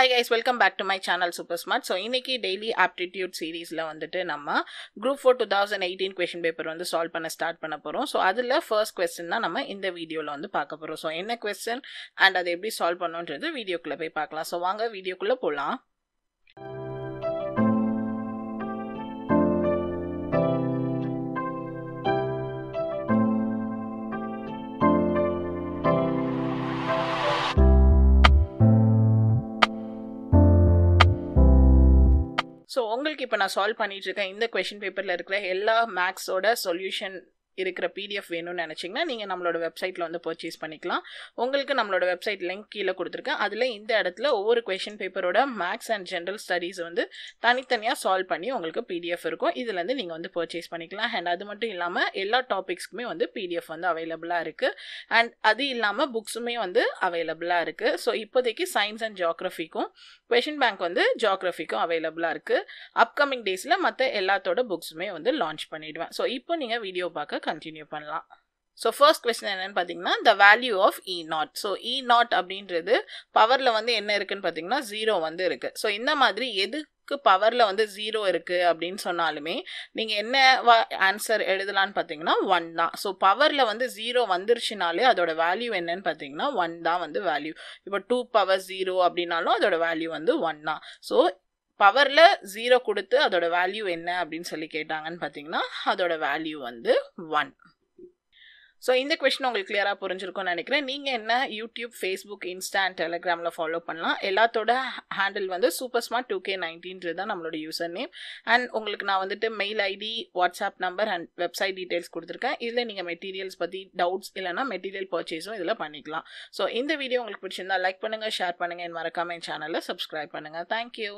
high guys welcome back to my channel super smart so இன்றைக்கி daily aptitude சீரீஸில் வந்துட்டு நம்ம group four two thousand eighteen question paper வந்து solve பண்ண start பண்ண போகிறோம் ஸோ அதில் ஃபர்ஸ்ட் கொஸ்டின் தான் நம்ம இந்த வீடியோவில் வந்து பார்க்க போகிறோம் ஸோ என்ன கொஸ்டின் அண்ட் அதை எப்படி சால்வ் பண்ணோன்றது வீடியோக்குள்ளே போய் பார்க்கலாம் ஸோ வாங்க வீடியோக்குள்ளே போகலாம் ஸோ உங்களுக்கு இப்போ நான் சால்வ் பண்ணிட்டு இருக்கேன் இந்த கொஷின் பேப்பரில் இருக்கிற எல்லா மேக்ஸோட சொல்யூஷன் இருக்கிற பிடிஎஃப் வேணும்னு நினச்சிங்கன்னா நீங்கள் நம்மளோட வெப்சைட்டில் வந்து பர்ச்சேஸ் பண்ணிக்கலாம் உங்களுக்கு நம்மளோட வெப்சைட் லிங்க் கீழே கொடுத்துருக்கேன் அதில் இந்த இடத்துல ஒவ்வொரு கொஷின் பேப்பரோட மேக்ஸ் அண்ட் ஜென்ரல் ஸ்டடீஸ் வந்து தனித்தனியாக சால்வ் பண்ணி உங்களுக்கு பிடிஎஃப் இருக்கும் இதுலேருந்து நீங்கள் வந்து பர்ச்சேஸ் பண்ணிக்கலாம் அண்ட் அது மட்டும் இல்லாமல் எல்லா டாபிக்ஸ்க்குமே வந்து பிடிஎஃப் வந்து அவைலபிளாக இருக்குது அண்ட் அது இல்லாமல் புக்ஸுமே வந்து அவைலபிளாக இருக்குது ஸோ இப்போதைக்கு சயின்ஸ் அண்ட் ஜியாகிரஃபிக்கும் கொஷின் பேங்க் வந்து ஜியாகிரஃபிக்கும் அவைலபிளாக இருக்குது அப்கமிங் டேஸில் மற்ற எல்லாத்தோட புக்ஸுமே வந்து லான்ச் பண்ணிவிடுவேன் ஸோ இப்போ நீங்கள் வீடியோ பார்க்க கண்டினியூ பண்ணலாம் ஸோ ஃபர்ஸ்ட் கொஸ்டின் என்னென்னு பார்த்தீங்கன்னா the value of e naught so e naught அப்படின்றது பவரில் வந்து என்ன இருக்குன்னு பார்த்தீங்கன்னா ஜீரோ வந்து இருக்குது ஸோ இந்த மாதிரி எதுக்கு பவரில் வந்து ஜீரோ இருக்குது அப்படின்னு சொன்னாலுமே நீங்கள் என்ன ஆன்சர் எழுதலான்னு பார்த்தீங்கன்னா ஒன் தான் ஸோ பவரில் வந்து ஜீரோ வந்துருச்சுனாலே அதோட வேல்யூ என்னன்னு பார்த்தீங்கன்னா ஒன் தான் வந்து வேல்யூ இப்போ டூ பவர் ஜீரோ அப்படின்னாலும் அதோட வேல்யூ வந்து ஒன் தான் ஸோ பவரில் ஜீரோ கொடுத்து அதோட வேல்யூ என்ன அப்படின்னு சொல்லி கேட்டாங்கன்னு பார்த்தீங்கன்னா அதோட வேல்யூ வந்து ஒன் ஸோ இந்த கொஷின் உங்களுக்கு கிளியராக புரிஞ்சிருக்கும்னு நினைக்கிறேன் நீங்கள் என்ன யூடியூப் ஃபேஸ்புக் இன்ஸ்டா அண்ட் டெலகிராமில் ஃபாலோ பண்ணலாம் எல்லாத்தோட ஹேண்டில் வந்து சூப்பர் ஸ்மார்ட் டூ கே நைன்டீன்றது தான் நம்மளோட யூசர் நேம் அண்ட் உங்களுக்கு நான் வந்துட்டு mail ID WhatsApp number and website details கொடுத்துருக்கேன் இதில் நீங்கள் மெட்டீரியல்ஸ் பற்றி டவுட்ஸ் இல்லைனா மெட்டீரியல் பர்ச்சேஸும் இதில் பண்ணிக்கலாம் ஸோ இந்த வீடியோ உங்களுக்கு பிடிச்சிருந்தா லைக் பண்ணுங்கள் ஷேர் பண்ணுங்கள் என் மறக்காமல் என் சேனலில் சப்ஸ்கிரைப் பண்ணுங்கள் தேங்க்யூ